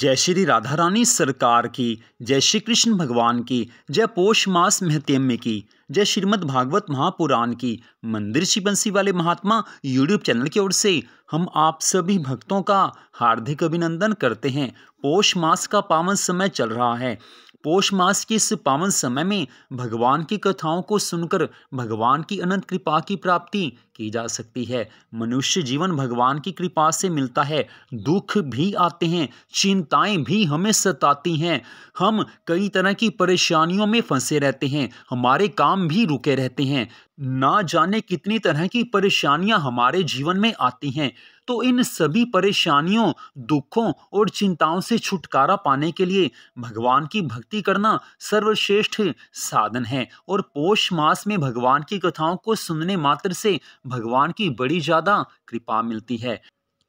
जय श्री राधा रानी सरकार की जय श्री कृष्ण भगवान की जय पोष मास महत्यम्य की जय श्रीमद् भागवत महापुराण की मंदिर श्री बंसी वाले महात्मा यूट्यूब चैनल की ओर से हम आप सभी भक्तों का हार्दिक अभिनंदन करते हैं पोष मास का पावन समय चल रहा है पोष मास के इस पावन समय में भगवान की कथाओं को सुनकर भगवान की अनंत कृपा की प्राप्ति की जा सकती है मनुष्य जीवन भगवान की कृपा से मिलता है दुख भी आते हैं चिंताएं भी हमें सताती हैं हम कई तरह की परेशानियों में फंसे रहते हैं हमारे काम भी रुके रहते हैं ना जाने कितनी तरह की परेशानियां हमारे जीवन में आती हैं तो इन सभी परेशानियों दुखों और चिंताओं से छुटकारा पाने के लिए भगवान की भक्ति करना सर्वश्रेष्ठ साधन है और पोष मास में भगवान की कथाओं को सुनने मात्र से भगवान की बड़ी ज़्यादा कृपा मिलती है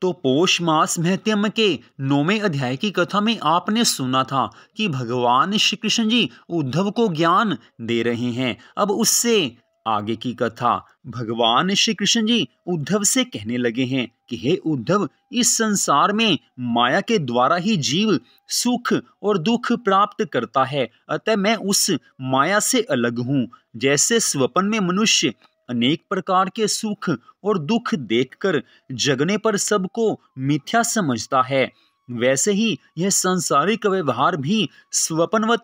तो पोष मास महत्यम के नौवें अध्याय की कथा में आपने सुना था कि भगवान श्री कृष्ण जी उद्धव को ज्ञान दे रहे हैं अब उससे आगे की कथा भगवान श्री कृष्ण जी उद्धव से कहने लगे हैं कि हे उद्धव इस संसार में माया के द्वारा ही जीव सुख और दुख प्राप्त करता है अतः मैं उस माया से अलग हूँ जैसे स्वपन में मनुष्य अनेक प्रकार के सुख और दुख देखकर जगने पर सबको मिथ्या समझता है वैसे ही यह संसारिक व्यवहार भी स्वपनवत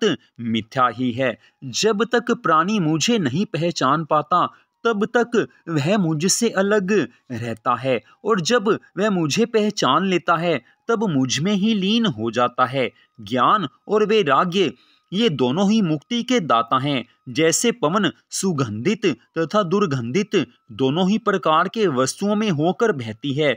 मिथ्या ही है जब तक प्राणी मुझे नहीं पहचान पाता तब तक वह मुझसे अलग रहता है और जब वह मुझे पहचान लेता है तब मुझ में ही लीन हो जाता है ज्ञान और वैराग्य ये दोनों ही मुक्ति के दाता हैं जैसे पवन सुगंधित तथा दुर्गंधित दोनों ही प्रकार के वस्तुओं में होकर बहती है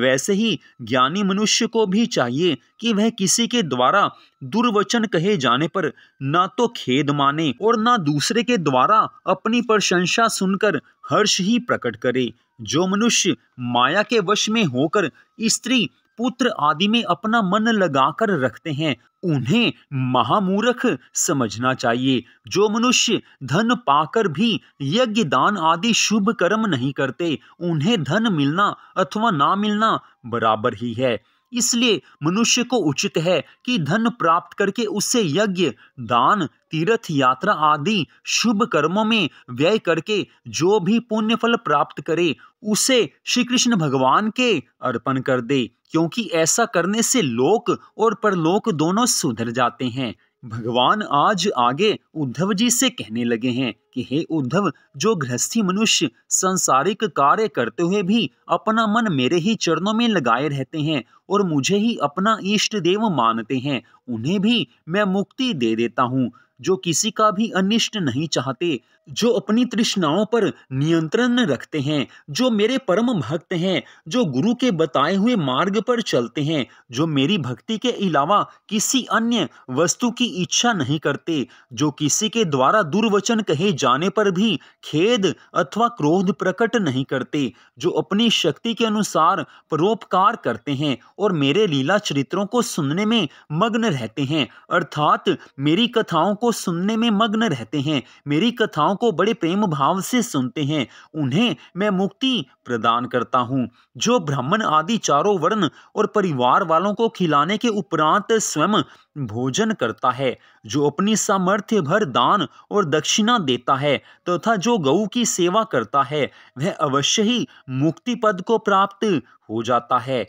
वैसे ही ज्ञानी मनुष्य को भी चाहिए कि वह किसी के द्वारा दुर्वचन कहे जाने पर ना तो खेद माने और ना दूसरे के द्वारा अपनी प्रशंसा सुनकर हर्ष ही प्रकट करे जो मनुष्य माया के वश में होकर स्त्री पुत्र आदि में अपना मन लगाकर रखते हैं उन्हें महामूर्ख समझना चाहिए जो मनुष्य धन पाकर भी यज्ञ दान आदि शुभ कर्म नहीं करते उन्हें धन मिलना अथवा ना मिलना बराबर ही है इसलिए मनुष्य को उचित है कि धन प्राप्त करके उसे यज्ञ दान तीर्थ यात्रा आदि शुभ कर्मों में व्यय करके जो भी पुण्य फल प्राप्त करे उसे श्री कृष्ण भगवान के अर्पण कर दे क्योंकि ऐसा करने से लोक और परलोक दोनों सुधर जाते हैं भगवान आज आगे उद्धव जी से कहने लगे हैं कि हे उद्धव जो गृहस्थी मनुष्य संसारिक कार्य करते हुए भी अपना मन मेरे ही चरणों में लगाए रहते हैं और मुझे ही अपना इष्ट देव मानते हैं उन्हें भी मैं मुक्ति दे देता हूँ जो किसी का भी अनिष्ट नहीं चाहते जो अपनी तृष्णाओं पर नियंत्रण रखते हैं जो मेरे परम भक्त हैं जो गुरु के बताए हुए मार्ग पर चलते हैं जो मेरी भक्ति के अलावा किसी अन्य वस्तु की इच्छा नहीं करते जो किसी के द्वारा दुर्वचन कहे जाने पर भी खेद अथवा क्रोध प्रकट नहीं करते जो अपनी शक्ति के अनुसार परोपकार करते हैं और मेरे लीला चरित्रों को सुनने में मग्न रहते हैं अर्थात मेरी कथाओं को सुनने में मग्न रहते हैं मेरी कथाओं को बड़े प्रेम भाव से सुनते हैं उन्हें मैं मुक्ति प्रदान करता हूँ जो ब्राह्मण आदि चारों वर्ण और परिवार वालों को खिलाने के उपरांत स्वयं भोजन करता है जो अपनी सामर्थ्य भर दान और दक्षिणा देता है तथा तो जो गऊ की सेवा करता है वह अवश्य ही मुक्ति पद को प्राप्त हो जाता है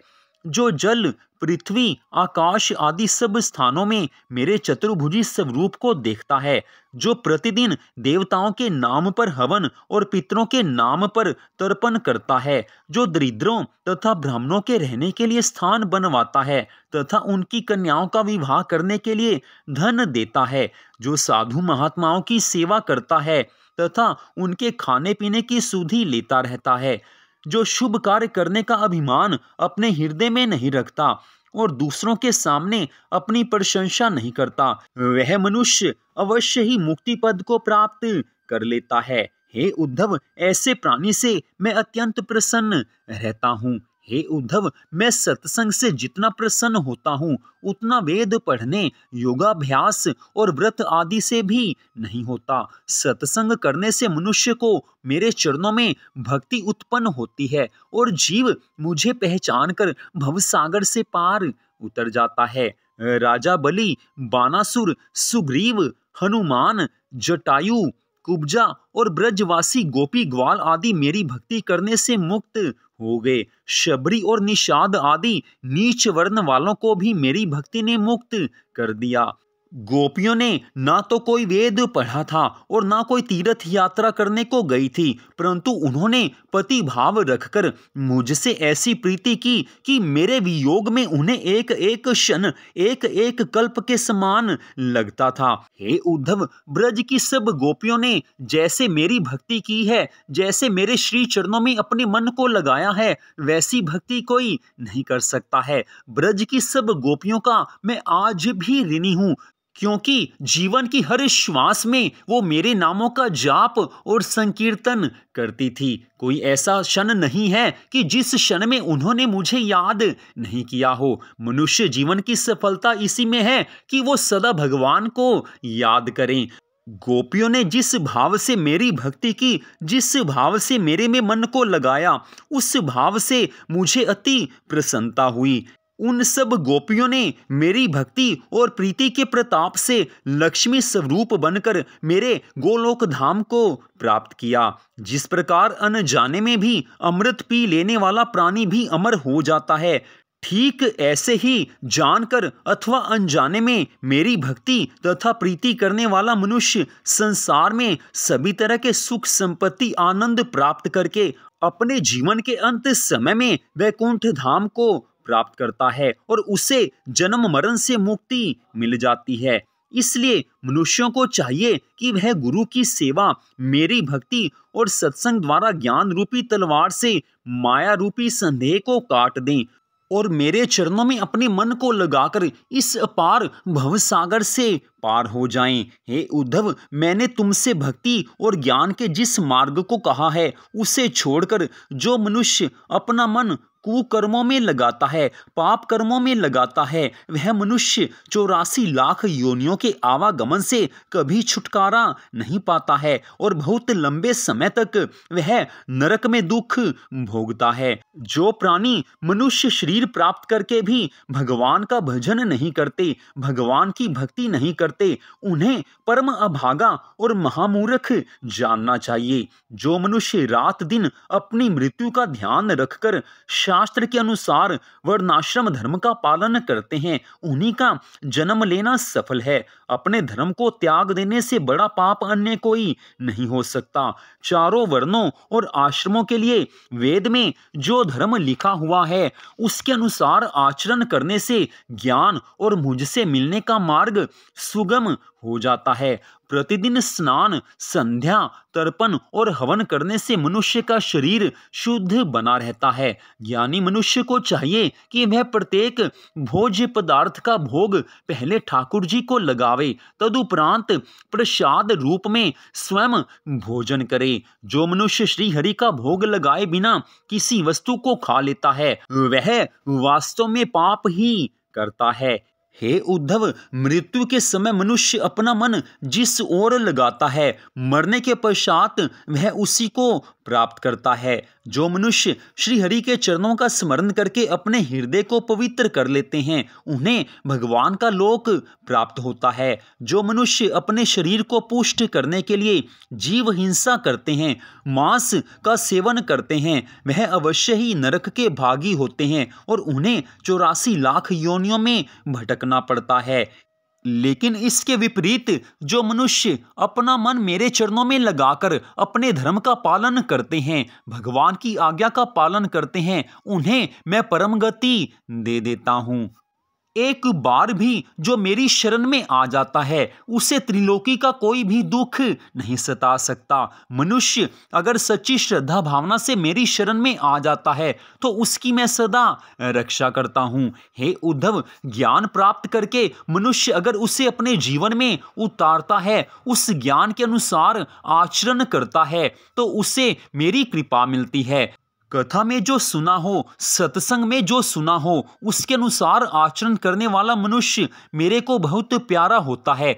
जो जल पृथ्वी आकाश आदि सब स्थानों में मेरे चतुर्भुजी स्वरूप को देखता है जो प्रतिदिन देवताओं के नाम पर हवन और पितरों के नाम पर तर्पण करता है जो दरिद्रों तथा ब्राह्मणों के रहने के लिए स्थान बनवाता है तथा उनकी कन्याओं का विवाह करने के लिए धन देता है जो साधु महात्माओं की सेवा करता है तथा उनके खाने पीने की सुधि लेता रहता है जो शुभ कार्य करने का अभिमान अपने हृदय में नहीं रखता और दूसरों के सामने अपनी प्रशंसा नहीं करता वह मनुष्य अवश्य ही मुक्ति पद को प्राप्त कर लेता है हे उद्धव ऐसे प्राणी से मैं अत्यंत प्रसन्न रहता हूँ हे उद्धव मैं सत्संग से जितना प्रसन्न होता हूँ उतना वेद पढ़ने योगाभ्यास और व्रत आदि से भी नहीं होता सत्संग करने से मनुष्य को मेरे चरणों में भक्ति उत्पन्न होती है और जीव मुझे पहचान कर भवसागर से पार उतर जाता है राजा बलि बानासुर सुग्रीव हनुमान जटायु कुब्जा और ब्रजवासी गोपी ग्वाल आदि मेरी भक्ति करने से मुक्त हो गए शबरी और निषाद आदि नीच वर्ण वालों को भी मेरी भक्ति ने मुक्त कर दिया गोपियों ने ना तो कोई वेद पढ़ा था और ना कोई तीर्थ यात्रा करने को गई थी परंतु उन्होंने पति भाव रखकर मुझसे ऐसी प्रीति की कि मेरे वियोग में उन्हें एक एक क्षण एक एक कल्प के समान लगता था हे उद्धव ब्रज की सब गोपियों ने जैसे मेरी भक्ति की है जैसे मेरे श्री चरणों में अपने मन को लगाया है वैसी भक्ति कोई नहीं कर सकता है ब्रज की सब गोपियों का मैं आज भी ऋणी हूँ क्योंकि जीवन की हर श्वास में वो मेरे नामों का जाप और संकीर्तन करती थी कोई ऐसा क्षण नहीं है कि जिस क्षण में उन्होंने मुझे याद नहीं किया हो मनुष्य जीवन की सफलता इसी में है कि वो सदा भगवान को याद करें गोपियों ने जिस भाव से मेरी भक्ति की जिस भाव से मेरे में मन को लगाया उस भाव से मुझे अति प्रसन्नता हुई उन सब गोपियों ने मेरी भक्ति और प्रीति के प्रताप से लक्ष्मी स्वरूप बनकर मेरे गोलोक धाम को प्राप्त किया जिस प्रकार अनजाने में भी अमृत पी लेने वाला प्राणी भी अमर हो जाता है ठीक ऐसे ही जानकर अथवा अनजाने में मेरी भक्ति तथा प्रीति करने वाला मनुष्य संसार में सभी तरह के सुख संपत्ति आनंद प्राप्त करके अपने जीवन के अंत समय में वैकुंठ धाम को प्राप्त करता है और उसे जन्म मरण से मुक्ति मिल जाती है इसलिए मनुष्यों को चाहिए कि वह गुरु की सेवा मेरी भक्ति और सत्संग द्वारा ज्ञान रूपी तलवार से माया रूपी संदेह को काट दें और मेरे चरणों में अपने मन को लगाकर इस पार भवसागर से पार हो जाएं हे उद्धव मैंने तुमसे भक्ति और ज्ञान के जिस मार्ग को कहा है उसे छोड़कर जो मनुष्य अपना मन कुकर्मों में लगाता है पाप कर्मों में लगाता है वह मनुष्य चौरासी लाख योनियों के आवागमन से कभी छुटकारा नहीं पाता है और बहुत लंबे समय तक वह नरक में दुख भोगता है जो प्राणी मनुष्य शरीर प्राप्त करके भी भगवान का भजन नहीं करते भगवान की भक्ति नहीं करते उन्हें परम अभागा और महामूर्ख जानना चाहिए जो मनुष्य रात दिन अपनी मृत्यु का ध्यान रखकर शास्त्र के अनुसार वर्णाश्रम धर्म का पालन करते हैं उन्हीं का जन्म लेना सफल है अपने धर्म को त्याग देने से बड़ा पाप अन्य कोई नहीं हो सकता चारों वर्णों और आश्रमों के लिए वेद में जो धर्म लिखा हुआ है उसके अनुसार आचरण करने से ज्ञान और मुझसे मिलने का मार्ग सुगम हो जाता है प्रतिदिन स्नान संध्या तर्पण और हवन करने से मनुष्य का शरीर शुद्ध बना रहता है ज्ञानी मनुष्य को चाहिए कि वह प्रत्येक भोज्य पदार्थ का भोग पहले ठाकुर जी को लगावे जावे तदुपरांत प्रसाद रूप में स्वयं भोजन करे जो मनुष्य श्री हरि का भोग लगाए बिना किसी वस्तु को खा लेता है वह वास्तव में पाप ही करता है हे उद्धव मृत्यु के समय मनुष्य अपना मन जिस ओर लगाता है मरने के पश्चात वह उसी को प्राप्त करता है जो मनुष्य श्रीहरि के चरणों का स्मरण करके अपने हृदय को पवित्र कर लेते हैं उन्हें भगवान का लोक प्राप्त होता है जो मनुष्य अपने शरीर को पुष्ट करने के लिए जीव हिंसा करते हैं मांस का सेवन करते हैं वह अवश्य ही नरक के भागी होते हैं और उन्हें चौरासी लाख योनियों में भटकना पड़ता है लेकिन इसके विपरीत जो मनुष्य अपना मन मेरे चरणों में लगाकर अपने धर्म का पालन करते हैं भगवान की आज्ञा का पालन करते हैं उन्हें मैं परम गति दे देता हूँ एक बार भी जो मेरी शरण में आ जाता है उसे त्रिलोकी का कोई भी दुख नहीं सता सकता मनुष्य अगर सच्ची श्रद्धा भावना से मेरी शरण में आ जाता है तो उसकी मैं सदा रक्षा करता हूँ हे उद्धव ज्ञान प्राप्त करके मनुष्य अगर उसे अपने जीवन में उतारता है उस ज्ञान के अनुसार आचरण करता है तो उसे मेरी कृपा मिलती है कथा में जो सुना हो सत्संग में जो सुना हो उसके अनुसार आचरण करने वाला मनुष्य मेरे को बहुत प्यारा होता है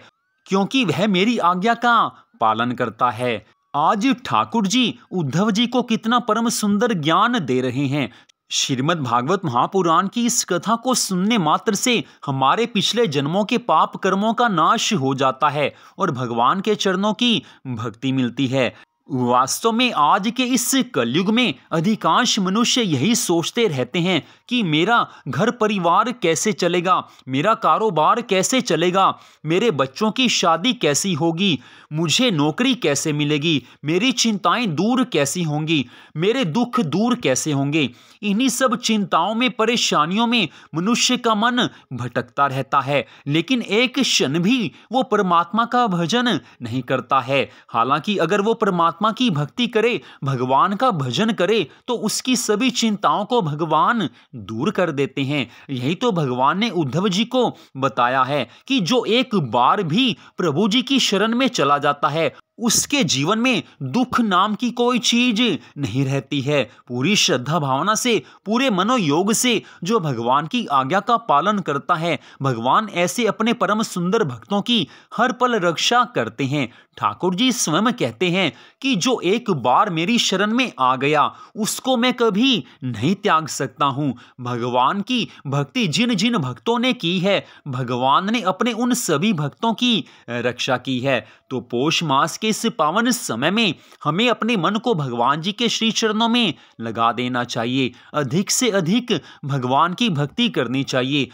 क्योंकि वह मेरी आज्ञा का पालन करता है आज ठाकुर जी उद्धव जी को कितना परम सुंदर ज्ञान दे रहे हैं श्रीमद् भागवत महापुराण की इस कथा को सुनने मात्र से हमारे पिछले जन्मों के पाप कर्मों का नाश हो जाता है और भगवान के चरणों की भक्ति मिलती है वास्तव में आज के इस कलयुग में अधिकांश मनुष्य यही सोचते रहते हैं कि मेरा घर परिवार कैसे चलेगा मेरा कारोबार कैसे चलेगा मेरे बच्चों की शादी कैसी होगी मुझे नौकरी कैसे मिलेगी मेरी चिंताएं दूर कैसी होंगी मेरे दुख दूर कैसे होंगे इन्हीं सब चिंताओं में परेशानियों में मनुष्य का मन भटकता रहता है लेकिन एक क्षण भी वो परमात्मा का भजन नहीं करता है हालांकि अगर वो परमात्मा परमात्मा की भक्ति करे भगवान का भजन करे तो उसकी सभी चिंताओं को भगवान दूर कर देते हैं यही तो भगवान ने उद्धव जी को बताया है कि जो एक बार भी प्रभु जी की शरण में चला जाता है उसके जीवन में दुख नाम की कोई चीज नहीं रहती है पूरी श्रद्धा भावना से पूरे मनोयोग से जो भगवान की आज्ञा का पालन करता है भगवान ऐसे अपने परम सुंदर भक्तों की हर पल रक्षा करते हैं ठाकुर जी स्वयं कहते हैं कि जो एक बार मेरी शरण में आ गया उसको मैं कभी नहीं त्याग सकता हूँ भगवान की भक्ति जिन जिन भक्तों ने की है भगवान ने अपने उन सभी भक्तों की रक्षा की है तो पोष मास के इस पावन समय में हमें अपने मन को भगवान जी के श्री चरणों में लगा देना चाहिए अधिक से अधिक भगवान की भक्ति करनी चाहिए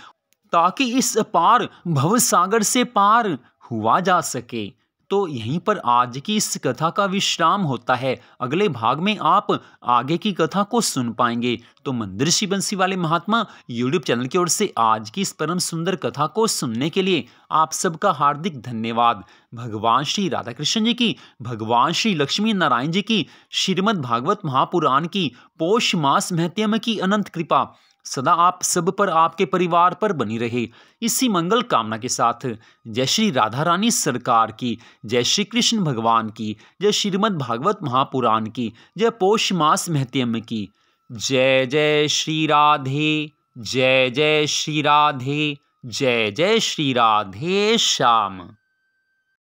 ताकि इस पार भव सागर से पार हुआ जा सके तो यहीं पर आज की इस कथा का विश्राम होता है अगले भाग में आप आगे की कथा को सुन पाएंगे तो मंदिर श्री बंसी वाले महात्मा यूट्यूब चैनल की ओर से आज की इस परम सुंदर कथा को सुनने के लिए आप सबका हार्दिक धन्यवाद भगवान श्री राधा कृष्ण जी की भगवान श्री लक्ष्मी नारायण जी की श्रीमद भागवत महापुराण की पोष मास महत्यम की अनंत कृपा सदा आप सब पर आपके परिवार पर बनी रहे इसी मंगल कामना के साथ जय श्री राधा रानी सरकार की जय श्री कृष्ण भगवान की जय श्रीमद् भागवत महापुराण की जय पौष मास महत्यम की जय जय श्री राधे जय जय श्री राधे जय जय श्री राधे श्याम